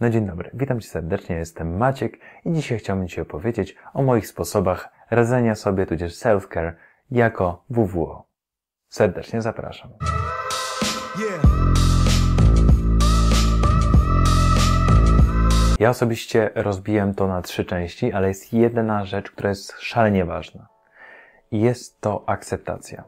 No dzień dobry, witam Cię serdecznie, jestem Maciek i dzisiaj chciałbym Ci opowiedzieć o moich sposobach radzenia sobie, tudzież self-care jako WWO. Serdecznie zapraszam. Ja osobiście rozbiłem to na trzy części, ale jest jedna rzecz, która jest szalenie ważna. I jest to akceptacja.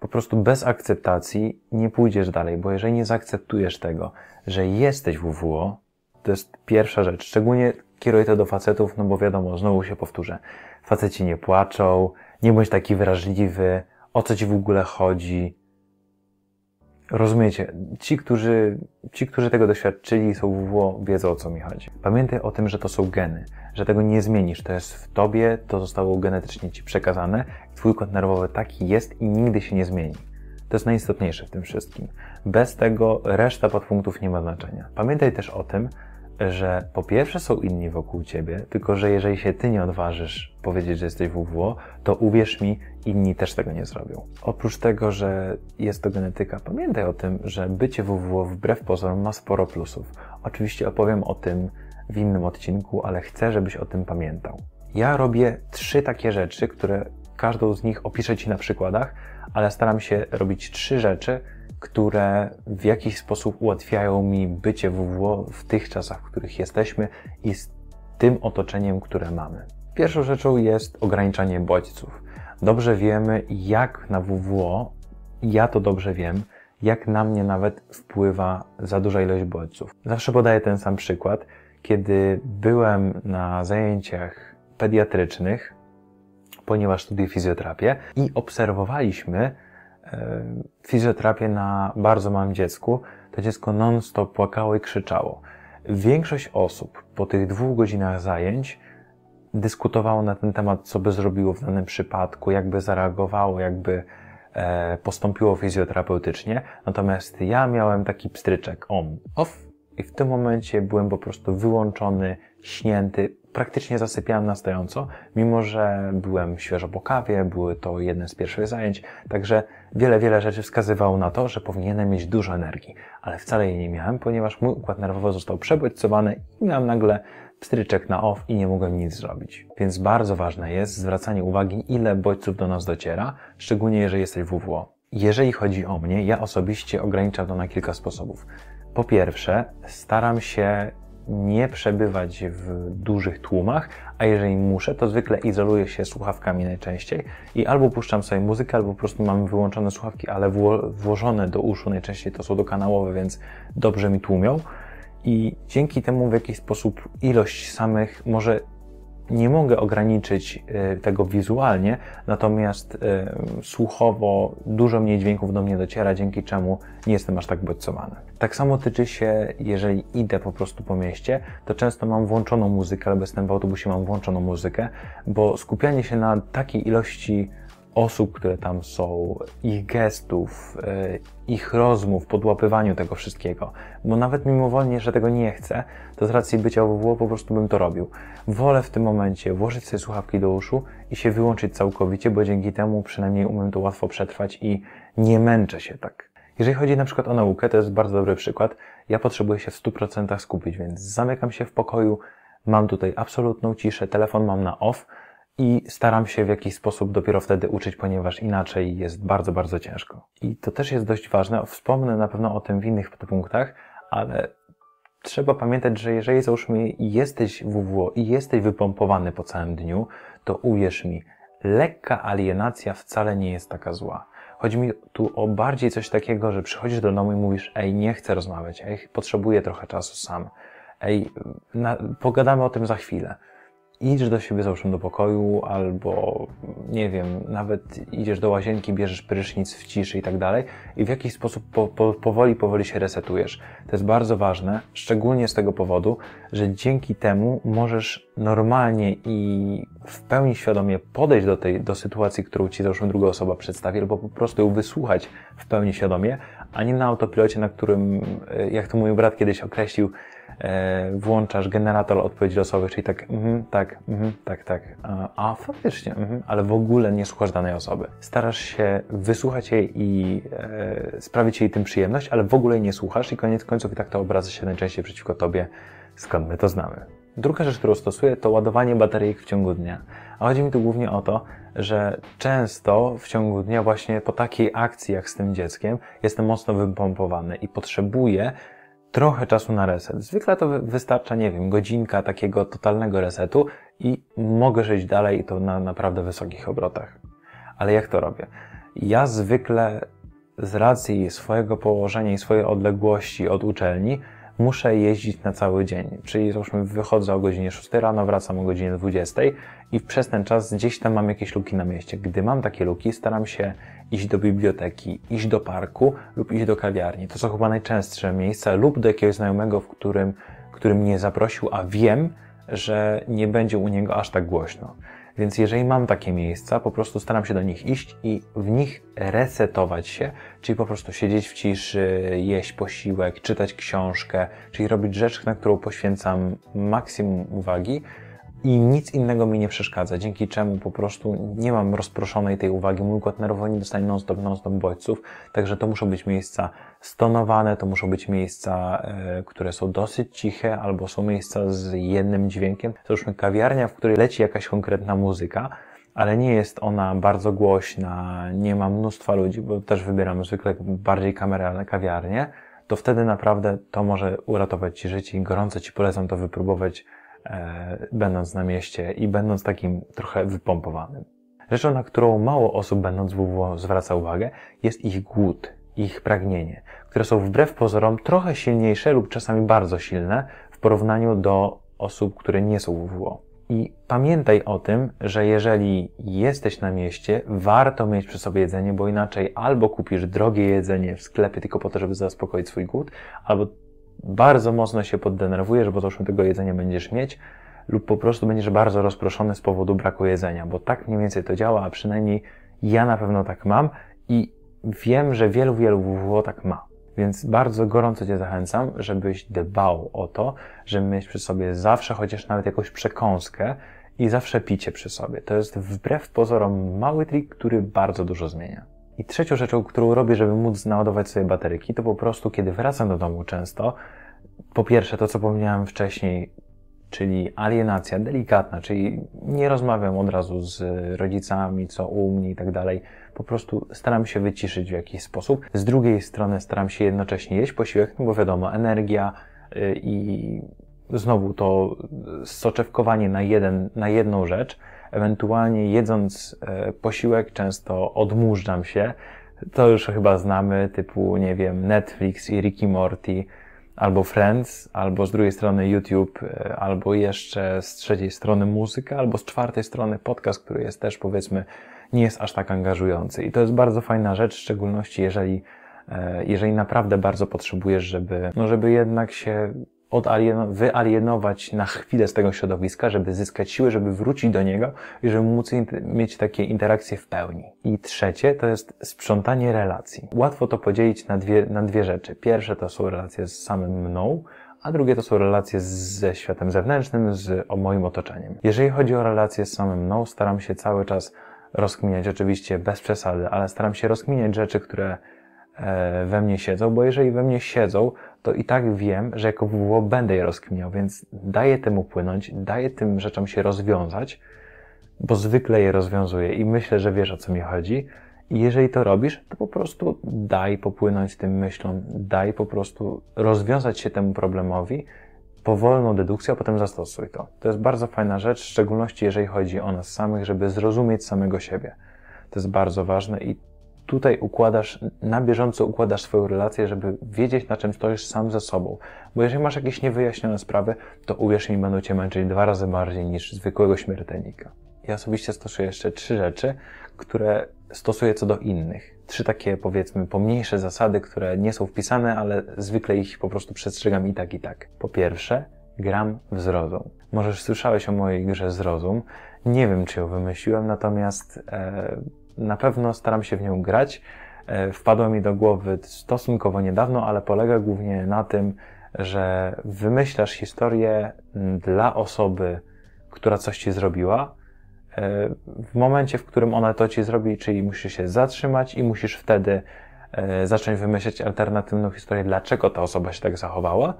Po prostu bez akceptacji nie pójdziesz dalej, bo jeżeli nie zaakceptujesz tego, że jesteś WWO, to jest pierwsza rzecz. Szczególnie kieruję to do facetów, no bo wiadomo, znowu się powtórzę. Faceci nie płaczą, nie bądź taki wrażliwy, o co ci w ogóle chodzi. Rozumiecie, ci, którzy, ci, którzy tego doświadczyli, są WWO, wiedzą o co mi chodzi. Pamiętaj o tym, że to są geny, że tego nie zmienisz. To jest w tobie, to zostało genetycznie ci przekazane, twój kąt nerwowy taki jest i nigdy się nie zmieni. To jest najistotniejsze w tym wszystkim. Bez tego reszta podpunktów nie ma znaczenia. Pamiętaj też o tym, że po pierwsze są inni wokół ciebie, tylko że jeżeli się ty nie odważysz powiedzieć, że jesteś WWO, to uwierz mi, inni też tego nie zrobią. Oprócz tego, że jest to genetyka, pamiętaj o tym, że bycie WWO wbrew pozorom ma sporo plusów. Oczywiście opowiem o tym w innym odcinku, ale chcę, żebyś o tym pamiętał. Ja robię trzy takie rzeczy, które każdą z nich opiszę Ci na przykładach, ale staram się robić trzy rzeczy, które w jakiś sposób ułatwiają mi bycie w, w tych czasach, w których jesteśmy i z tym otoczeniem, które mamy. Pierwszą rzeczą jest ograniczanie bodźców. Dobrze wiemy, jak na WWO, ja to dobrze wiem, jak na mnie nawet wpływa za duża ilość bodźców. Zawsze podaję ten sam przykład. Kiedy byłem na zajęciach pediatrycznych, ponieważ studiuję fizjoterapię i obserwowaliśmy E, fizjoterapię na bardzo małym dziecku, to dziecko non-stop płakało i krzyczało. Większość osób po tych dwóch godzinach zajęć dyskutowało na ten temat, co by zrobiło w danym przypadku, jakby zareagowało, jakby e, postąpiło fizjoterapeutycznie. Natomiast ja miałem taki pstryczek on, off i w tym momencie byłem po prostu wyłączony, śnięty, praktycznie zasypiałem na stojąco, mimo że byłem świeżo po kawie, były to jedne z pierwszych zajęć, także wiele, wiele rzeczy wskazywało na to, że powinienem mieć dużo energii, ale wcale jej nie miałem, ponieważ mój układ nerwowy został przebodźcowany i miałem nagle pstryczek na off i nie mogłem nic zrobić. Więc bardzo ważne jest zwracanie uwagi, ile bodźców do nas dociera, szczególnie jeżeli jesteś WWO. Jeżeli chodzi o mnie, ja osobiście ograniczam to na kilka sposobów. Po pierwsze, staram się nie przebywać w dużych tłumach, a jeżeli muszę, to zwykle izoluję się słuchawkami najczęściej i albo puszczam sobie muzykę, albo po prostu mam wyłączone słuchawki, ale wło włożone do uszu, najczęściej to są dokanałowe, więc dobrze mi tłumią. I dzięki temu w jakiś sposób ilość samych może nie mogę ograniczyć y, tego wizualnie, natomiast y, słuchowo dużo mniej dźwięków do mnie dociera, dzięki czemu nie jestem aż tak bodźcowany. Tak samo tyczy się, jeżeli idę po prostu po mieście, to często mam włączoną muzykę, albo jestem w autobusie, mam włączoną muzykę, bo skupianie się na takiej ilości osób, które tam są, ich gestów, e, ich rozmów, podłapywaniu tego wszystkiego. Bo nawet mimowolnie, że tego nie chcę, to z racji bycia WWO po prostu bym to robił. Wolę w tym momencie włożyć sobie słuchawki do uszu i się wyłączyć całkowicie, bo dzięki temu przynajmniej umiem to łatwo przetrwać i nie męczę się tak. Jeżeli chodzi na przykład o naukę, to jest bardzo dobry przykład. Ja potrzebuję się w 100% skupić, więc zamykam się w pokoju, mam tutaj absolutną ciszę, telefon mam na off, i staram się w jakiś sposób dopiero wtedy uczyć, ponieważ inaczej jest bardzo, bardzo ciężko. I to też jest dość ważne. Wspomnę na pewno o tym w innych punktach, ale trzeba pamiętać, że jeżeli załóżmy jesteś WWO i jesteś wypompowany po całym dniu, to uwierz mi, lekka alienacja wcale nie jest taka zła. Chodzi mi tu o bardziej coś takiego, że przychodzisz do domu i mówisz, ej, nie chcę rozmawiać, ej, potrzebuję trochę czasu sam. Ej, na, pogadamy o tym za chwilę idź do siebie załóżmy do pokoju, albo nie wiem, nawet idziesz do łazienki, bierzesz prysznic w ciszy i tak dalej, i w jakiś sposób po, po, powoli, powoli się resetujesz. To jest bardzo ważne, szczególnie z tego powodu, że dzięki temu możesz normalnie i w pełni świadomie podejść do tej, do sytuacji, którą ci załóżmy druga osoba przedstawi, albo po prostu ją wysłuchać w pełni świadomie, a nie na autopilocie, na którym, e, jak to mój brat kiedyś określił, E, włączasz generator odpowiedzi losowych, czyli tak, mm, tak, mm, tak, tak, e, a, faktycznie, mm, ale w ogóle nie słuchasz danej osoby. Starasz się wysłuchać jej i e, sprawić jej tym przyjemność, ale w ogóle jej nie słuchasz i koniec końców i tak to obrazy się najczęściej przeciwko tobie, skąd my to znamy. Druga rzecz, którą stosuję, to ładowanie baterii w ciągu dnia. A chodzi mi tu głównie o to, że często w ciągu dnia właśnie po takiej akcji jak z tym dzieckiem jestem mocno wypompowany i potrzebuję trochę czasu na reset. Zwykle to wystarcza, nie wiem, godzinka takiego totalnego resetu i mogę żyć dalej i to na naprawdę wysokich obrotach. Ale jak to robię? Ja zwykle z racji swojego położenia i swojej odległości od uczelni muszę jeździć na cały dzień. Czyli załóżmy wychodzę o godzinie 6 rano, wracam o godzinie 20 i przez ten czas gdzieś tam mam jakieś luki na mieście. Gdy mam takie luki, staram się iść do biblioteki, iść do parku lub iść do kawiarni. To są chyba najczęstsze miejsca lub do jakiegoś znajomego, w którym, który mnie zaprosił, a wiem, że nie będzie u niego aż tak głośno. Więc jeżeli mam takie miejsca, po prostu staram się do nich iść i w nich resetować się, czyli po prostu siedzieć w ciszy, jeść posiłek, czytać książkę, czyli robić rzecz, na którą poświęcam maksimum uwagi i nic innego mi nie przeszkadza, dzięki czemu po prostu nie mam rozproszonej tej uwagi, mój układ nerwowy nie dostaje non-stop, non-stop bodźców, także to muszą być miejsca stonowane, to muszą być miejsca, e, które są dosyć ciche, albo są miejsca z jednym dźwiękiem. Załóżmy kawiarnia, w której leci jakaś konkretna muzyka, ale nie jest ona bardzo głośna, nie ma mnóstwa ludzi, bo też wybieram zwykle bardziej kameralne kawiarnie, to wtedy naprawdę to może uratować Ci życie i gorąco Ci polecam to wypróbować, e, będąc na mieście i będąc takim trochę wypompowanym. Rzeczą, na którą mało osób będąc w WW zwraca uwagę, jest ich głód ich pragnienie, które są wbrew pozorom trochę silniejsze lub czasami bardzo silne w porównaniu do osób, które nie są WWO. I pamiętaj o tym, że jeżeli jesteś na mieście, warto mieć przy sobie jedzenie, bo inaczej albo kupisz drogie jedzenie w sklepie tylko po to, żeby zaspokoić swój głód, albo bardzo mocno się poddenerwujesz, bo to tego jedzenia będziesz mieć, lub po prostu będziesz bardzo rozproszony z powodu braku jedzenia, bo tak mniej więcej to działa, a przynajmniej ja na pewno tak mam i wiem, że wielu, wielu WWO tak ma. Więc bardzo gorąco Cię zachęcam, żebyś dbał o to, żeby mieć przy sobie zawsze chociaż nawet jakąś przekąskę i zawsze picie przy sobie. To jest wbrew pozorom mały trik, który bardzo dużo zmienia. I trzecią rzeczą, którą robię, żeby móc naładować sobie bateryki, to po prostu kiedy wracam do domu często, po pierwsze to, co wspomniałem wcześniej, czyli alienacja delikatna, czyli nie rozmawiam od razu z rodzicami, co u mnie i tak dalej. Po prostu staram się wyciszyć w jakiś sposób. Z drugiej strony staram się jednocześnie jeść posiłek, no bo wiadomo, energia y, i znowu to soczewkowanie na, jeden, na jedną rzecz. Ewentualnie jedząc e, posiłek często odmurzam się. To już chyba znamy, typu, nie wiem, Netflix i Ricky Morty albo Friends, albo z drugiej strony YouTube, e, albo jeszcze z trzeciej strony muzyka, albo z czwartej strony podcast, który jest też powiedzmy nie jest aż tak angażujący. I to jest bardzo fajna rzecz, w szczególności jeżeli e, jeżeli naprawdę bardzo potrzebujesz, żeby, no żeby jednak się odalien- wyalienować na chwilę z tego środowiska, żeby zyskać siły, żeby wrócić do niego i żeby móc mieć takie interakcje w pełni. I trzecie to jest sprzątanie relacji. Łatwo to podzielić na dwie, na dwie rzeczy. Pierwsze to są relacje z samym mną, a drugie to są relacje ze światem zewnętrznym, z o moim otoczeniem. Jeżeli chodzi o relacje z samym mną, staram się cały czas rozkminiać, oczywiście bez przesady, ale staram się rozkminiać rzeczy, które e, we mnie siedzą, bo jeżeli we mnie siedzą, to i tak wiem, że jako WWO będę je rozkminiał, więc daję temu płynąć, daję tym rzeczom się rozwiązać, bo zwykle je rozwiązuję i myślę, że wiesz o co mi chodzi. I jeżeli to robisz, to po prostu daj popłynąć tym myślom, daj po prostu rozwiązać się temu problemowi, powolną dedukcję, a potem zastosuj to. To jest bardzo fajna rzecz, w szczególności jeżeli chodzi o nas samych, żeby zrozumieć samego siebie. To jest bardzo ważne i tutaj układasz, na bieżąco układasz swoją relację, żeby wiedzieć, na czym stoisz sam ze sobą. Bo jeżeli masz jakieś niewyjaśnione sprawy, to uwierz mi, będą cię męczyć dwa razy bardziej niż zwykłego śmiertelnika. Ja osobiście stosuję jeszcze trzy rzeczy, które stosuję co do innych. Trzy takie, powiedzmy, pomniejsze zasady, które nie są wpisane, ale zwykle ich po prostu przestrzegam i tak, i tak. Po pierwsze, gram w zrozum. Możesz słyszałeś o mojej grze Zrozum. Nie wiem, czy ją wymyśliłem, natomiast... E na pewno staram się w nią grać. E, wpadło mi do głowy stosunkowo niedawno, ale polega głównie na tym, że wymyślasz historię dla osoby, która coś ci zrobiła, e, w momencie, w którym ona to ci zrobi, czyli musisz się zatrzymać i musisz wtedy e, zacząć wymyślać alternatywną historię, dlaczego ta osoba się tak zachowała,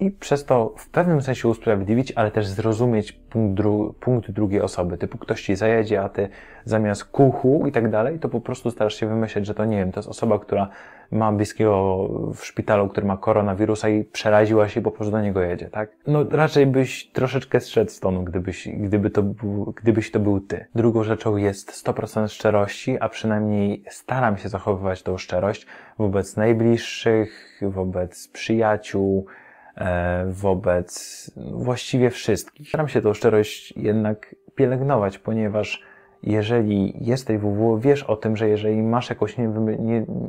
i przez to w pewnym sensie usprawiedliwić, ale też zrozumieć punkt, dru punkt drugiej osoby. Typu ktoś ci zajedzie, a ty zamiast kuchu i tak dalej, to po prostu starasz się wymyśleć, że to nie wiem, to jest osoba, która ma bliskiego w szpitalu, który ma koronawirusa i przeraziła się i po prostu do niego jedzie, tak? No raczej byś troszeczkę zszedł z tonu, gdybyś, gdyby to był, gdybyś to był ty. Drugą rzeczą jest 100% szczerości, a przynajmniej staram się zachowywać tą szczerość wobec najbliższych, wobec przyjaciół, E, wobec właściwie wszystkich. Staram się tą szczerość jednak pielęgnować, ponieważ jeżeli jesteś WW, wiesz o tym, że jeżeli masz jakąś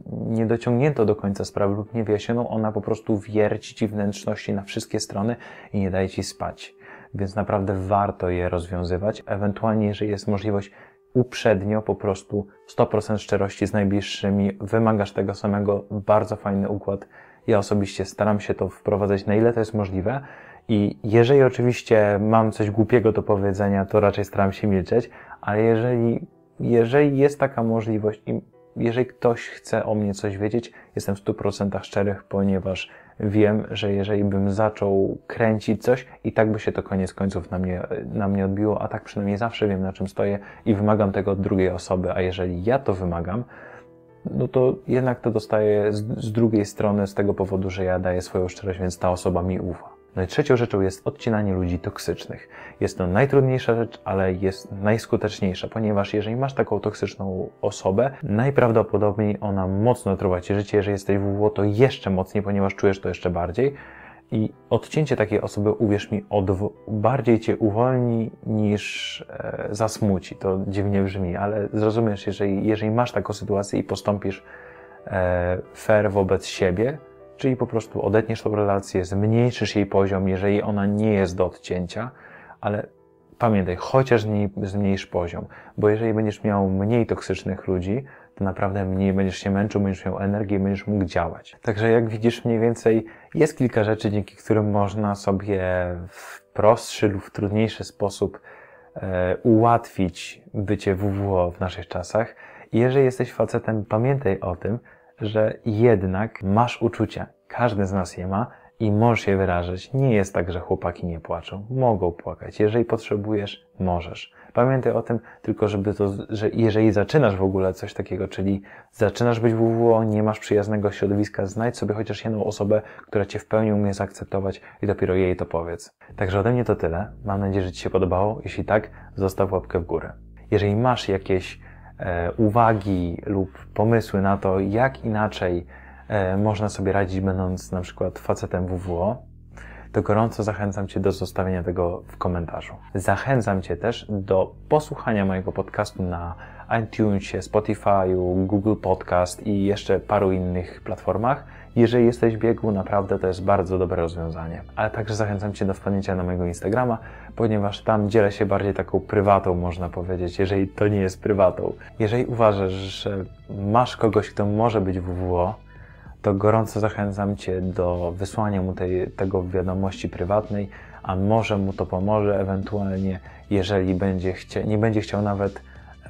niedociągniętą nie, nie do końca sprawę lub niewyjaśnioną, ona po prostu wierci ci wnętrzności na wszystkie strony i nie daje ci spać. Więc naprawdę warto je rozwiązywać. Ewentualnie, jeżeli jest możliwość, uprzednio po prostu 100% szczerości z najbliższymi, wymagasz tego samego, bardzo fajny układ ja osobiście staram się to wprowadzać na ile to jest możliwe. I jeżeli oczywiście mam coś głupiego do powiedzenia, to raczej staram się milczeć, ale jeżeli, jeżeli jest taka możliwość i jeżeli ktoś chce o mnie coś wiedzieć, jestem w 100% szczerych, ponieważ wiem, że jeżeli bym zaczął kręcić coś, i tak by się to koniec końców na mnie, na mnie odbiło, a tak przynajmniej zawsze wiem, na czym stoję i wymagam tego od drugiej osoby, a jeżeli ja to wymagam, no to jednak to dostaję z, z, drugiej strony z tego powodu, że ja daję swoją szczerość, więc ta osoba mi ufa. No i trzecią rzeczą jest odcinanie ludzi toksycznych. Jest to najtrudniejsza rzecz, ale jest najskuteczniejsza, ponieważ jeżeli masz taką toksyczną osobę, najprawdopodobniej ona mocno trwa ci życie. Jeżeli jesteś w WWO, to jeszcze mocniej, ponieważ czujesz to jeszcze bardziej. I odcięcie takiej osoby, uwierz mi, odw- bardziej cię uwolni niż e, zasmuci. To dziwnie brzmi, ale zrozumiesz, jeżeli, jeżeli masz taką sytuację i postąpisz e, fair wobec siebie, czyli po prostu odetniesz tą relację, zmniejszysz jej poziom, jeżeli ona nie jest do odcięcia, ale pamiętaj, chociaż zmniejsz poziom, bo jeżeli będziesz miał mniej toksycznych ludzi, to naprawdę mniej będziesz się męczył, będziesz miał energię będziesz mógł działać. Także jak widzisz mniej więcej jest kilka rzeczy, dzięki którym można sobie w prostszy lub w trudniejszy sposób e, ułatwić bycie WWO w naszych czasach. I jeżeli jesteś facetem, pamiętaj o tym, że jednak masz uczucia. Każdy z nas je ma i możesz je wyrażać. Nie jest tak, że chłopaki nie płaczą. Mogą płakać. Jeżeli potrzebujesz, możesz. Pamiętaj o tym tylko, żeby to, że jeżeli zaczynasz w ogóle coś takiego, czyli zaczynasz być WWO, nie masz przyjaznego środowiska, znajdź sobie chociaż jedną osobę, która cię w pełni umie zaakceptować i dopiero jej to powiedz. Także ode mnie to tyle. Mam nadzieję, że ci się podobało. Jeśli tak, zostaw łapkę w górę. Jeżeli masz jakieś e, uwagi lub pomysły na to, jak inaczej E, można sobie radzić będąc na przykład facetem WWO, to gorąco zachęcam Cię do zostawienia tego w komentarzu. Zachęcam Cię też do posłuchania mojego podcastu na iTunesie, Spotify'u, Google Podcast i jeszcze paru innych platformach. Jeżeli jesteś biegu, naprawdę to jest bardzo dobre rozwiązanie. Ale także zachęcam Cię do wpadnięcia na mojego Instagrama, ponieważ tam dzielę się bardziej taką prywatą, można powiedzieć, jeżeli to nie jest prywatą. Jeżeli uważasz, że masz kogoś, kto może być WWO, to gorąco zachęcam Cię do wysłania mu tej, tego w wiadomości prywatnej, a może mu to pomoże ewentualnie, jeżeli będzie chcia, nie będzie chciał nawet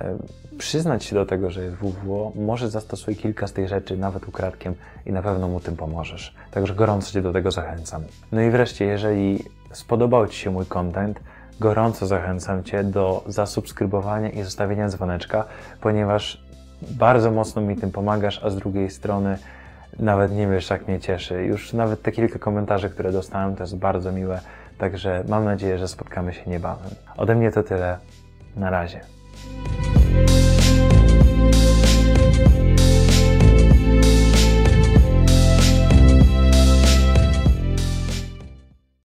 e, przyznać się do tego, że jest WWO, może zastosuj kilka z tych rzeczy nawet ukradkiem i na pewno mu tym pomożesz. Także gorąco Cię do tego zachęcam. No i wreszcie, jeżeli spodobał Ci się mój content, gorąco zachęcam Cię do zasubskrybowania i zostawienia dzwoneczka, ponieważ bardzo mocno mi tym pomagasz, a z drugiej strony nawet nie wiesz, jak mnie cieszy. Już nawet te kilka komentarzy, które dostałem, to jest bardzo miłe. Także mam nadzieję, że spotkamy się niebawem. Ode mnie to tyle. Na razie.